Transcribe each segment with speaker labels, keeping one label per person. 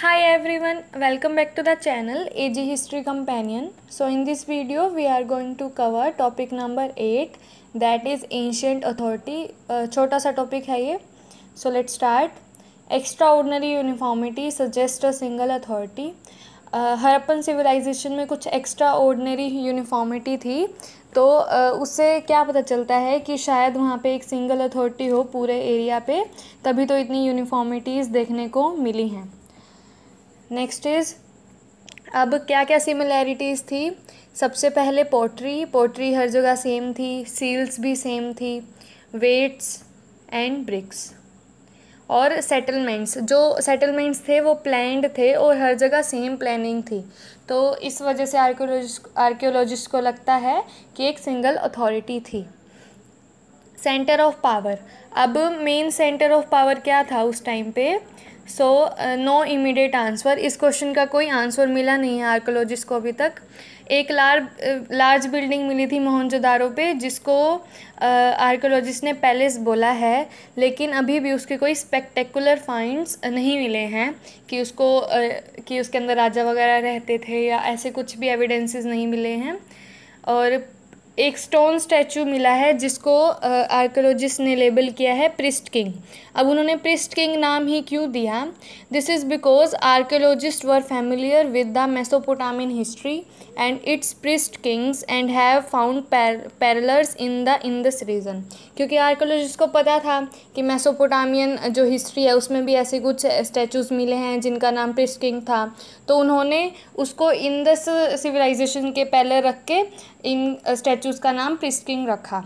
Speaker 1: Hi everyone, welcome back to the channel AG History Companion. So in this video we are going to cover topic number 8 that is ancient authority. छोटा सा topic है ये So let's start. Extraordinary uniformity suggests a single authority. Harappan civilization में कुछ extra extraordinary uniformity थी तो उससे क्या पता चलता है कि शायद वहाँ पे एक सिंगल अथॉरिटी हो पूरे एरिया पे तभी तो इतनी यूनिफॉर्मिटीज़ देखने को मिली हैं नेक्स्ट इज़ अब क्या क्या सिमिलैरिटीज़ थी सबसे पहले पोट्री पोट्री हर जगह सेम थी सील्स भी सेम थी वेट्स एंड ब्रिक्स और सेटलमेंट्स जो सेटलमेंट्स थे वो प्लैंड थे और हर जगह सेम प्लानिंग थी तो इस वजह से आर्कियोलॉजिस्ट आर्क्योलॉजिस्ट को लगता है कि एक सिंगल अथॉरिटी थी सेंटर ऑफ पावर अब मेन सेंटर ऑफ पावर क्या था उस टाइम पे सो नो इमीडिएट आंसर इस क्वेश्चन का कोई आंसर मिला नहीं है आर्कोलॉजिस्ट को अभी तक एक लार्ज लार्ज बिल्डिंग मिली थी मोहनजोदारो पे जिसको आर्कोलॉजिस्ट ने पैलेस बोला है लेकिन अभी भी उसके कोई स्पेक्टेकुलर फाइंड्स नहीं मिले हैं कि उसको कि उसके अंदर राजा वगैरह रहते थे या ऐसे कुछ भी एविडेंसेस नहीं मिले हैं और एक स्टोन स्टैचू मिला है जिसको आर्कोलॉजिस्ट ने लेबल किया है प्रिस्ट किंग अब उन्होंने प्रिस्ट किंग नाम ही क्यों दिया this is because archaeologist were familiar with the Mesopotamian history and its priest kings and have found parallels in the in this region क्योंकि आर्कोलॉजिस्ट को पता था कि मेसोपोटामियन जो हिस्ट्री है उसमें भी ऐसे कुछ स्टैचूज़ मिले हैं जिनका नाम प्रिस्ट किंग था तो उन्होंने उसको इंदस सिविलाइजेशन के पहले रख के इन स्टैचू उसका नाम प्रिस्ट रखा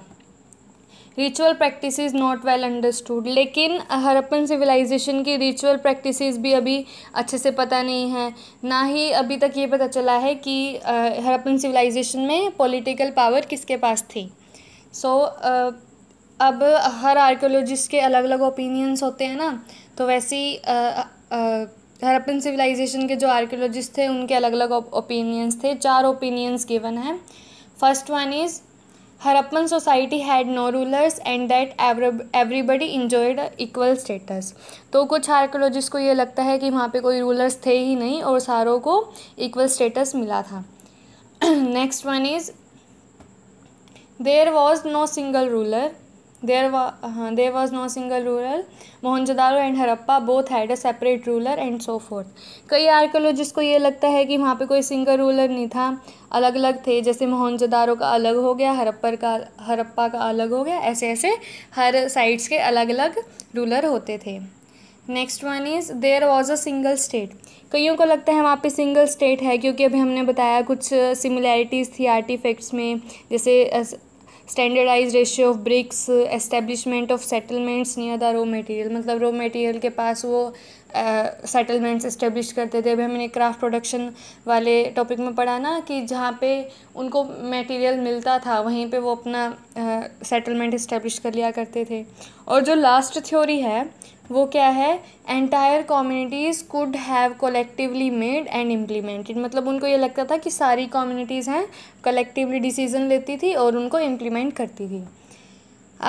Speaker 1: ritual practice not well understood लेकिन हरप्पन सिविलाइजेशन की रिचुअल प्रैक्टिस भी अभी अच्छे से पता नहीं है ना ही अभी तक ये पता चला है कि हरप्पन सिविलाइजेशन में पॉलिटिकल पावर किसके पास थी सो so, अब हर आर्कियोलॉजिस्ट के अलग अलग ओपिनियंस होते हैं ना तो वैसे ही हरप्पन सिविलाइजेशन के जो आर्कियोलॉजिस्ट थे उनके अलग अलग ओपिनियंस थे चार ओपिनियंस गिवन हैं first one is Harappan society had no rulers and that everybody enjoyed equal status तो कुछ आर्कोलॉजिस्ट को ये लगता है कि वहाँ पे कोई रूलर्स थे ही नहीं और सारों को इक्वल स्टेटस मिला था next one is there was no single ruler there wa- there uh-huh, was was single ruler ruler. And Harappa both Harappa a separate ruler and so forth कई आर्कोलॉजिस्ट को ये लगता है कि वहाँ पर कोई सिंगल रूलर नहीं था अलग अलग थे जैसे मोहनजोदारो का अलग हो गया हरप्पर का हरप्पा का अलग हो गया ऐसे ऐसे हर साइड्स के अलग अलग रूलर होते थे next one is there was a single state कईयों को लगता है वहाँ पे सिंगल स्टेट है क्योंकि अभी हमने बताया कुछ सिमिलैरिटीज़ थी आर्टिफैक्ट्स में जैसे standardise ratio of bricks establishment of settlements near the raw material मतलब रॉ मटेरियल के पास वो सेटलमेंट्स uh, इस्टेब्लिश करते थे अभी हमने क्राफ्ट प्रोडक्शन वाले टॉपिक में पढ़ा ना कि जहाँ पे उनको मटेरियल मिलता था वहीं पे वो अपना सेटलमेंट uh, इस्टेब्लिश कर लिया करते थे और जो लास्ट थ्योरी है वो क्या है entire communities could have collectively made and implemented मतलब उनको ये लगता था कि सारी कम्युनिटीज़ हैं कलेक्टिवली डिसीजन लेती थी और उनको इम्प्लीमेंट करती थी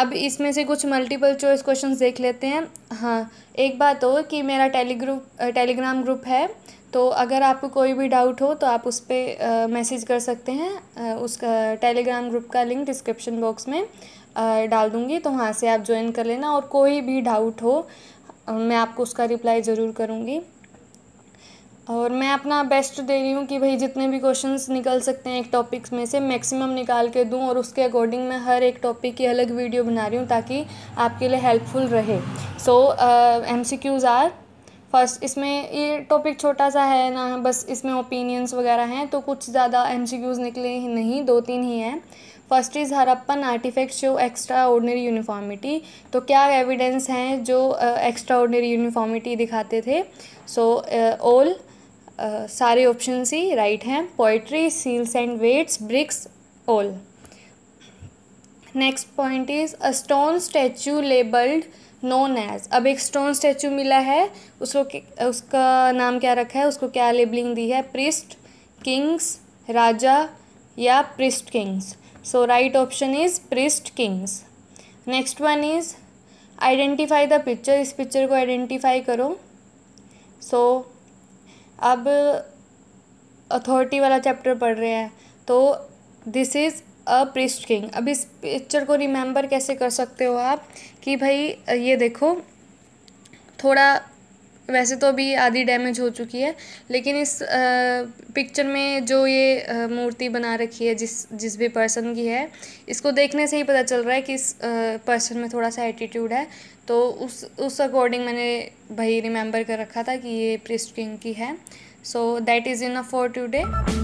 Speaker 1: अब इसमें से कुछ मल्टीपल चॉइस क्वेश्चंस देख लेते हैं हाँ एक बात और कि मेरा टेलीग्रुप टेलीग्राम ग्रुप है तो अगर आपको कोई भी डाउट हो तो आप उस पर मैसेज कर सकते हैं उसका टेलीग्राम ग्रुप का लिंक डिस्क्रिप्शन बॉक्स में डाल दूँगी तो वहाँ से आप ज्वाइन कर लेना और कोई भी डाउट हो मैं आपको उसका रिप्लाई ज़रूर करूँगी और मैं अपना बेस्ट दे रही हूँ कि भाई जितने भी क्वेश्चंस निकल सकते हैं एक टॉपिक्स में से मैक्सिमम निकाल के दूँ और उसके अकॉर्डिंग मैं हर एक टॉपिक की अलग वीडियो बना रही हूँ ताकि आपके लिए हेल्पफुल रहे so M C Qs are first इसमें ये टॉपिक छोटा सा है ना बस इसमें ओपिनियंस वगैरह हैं तो कुछ ज़्यादा एम सी क्यूज़ निकले ही नहीं दो तीन ही हैं first is Harappan artefact show extraordinary uniformity तो क्या एविडेंस हैं जो एक्स्ट्रा ऑर्डनरी यूनिफॉर्मिटी दिखाते थे सो ऑल सारे ऑप्शन ही राइट हैं pottery seals and weights bricks all next point is a stone statue labelled known as अब एक स्टोन स्टैचू मिला है उसको उसका नाम क्या रखा है उसको क्या लेबलिंग दी है प्रिस्ट किंग्स राजा या priest kings so right option is priest kings next one is identify the picture इस पिक्चर को आइडेंटिफाई करो सो so, अब अथॉरिटी वाला चैप्टर पढ़ रहे हैं तो this is a priest king अब इस पिक्चर को रिमेंबर कैसे कर सकते हो आप कि भाई ये देखो थोड़ा वैसे तो अभी आधी डैमेज हो चुकी है लेकिन इस पिक्चर में जो ये मूर्ति बना रखी है जिस जिस भी पर्सन की है इसको देखने से ही पता चल रहा है कि इस पर्सन में थोड़ा सा एटीट्यूड है तो उस उस अकॉर्डिंग मैंने भाई रिमेंबर कर रखा था कि ये प्रिस्ट किंग की है so that is in a for today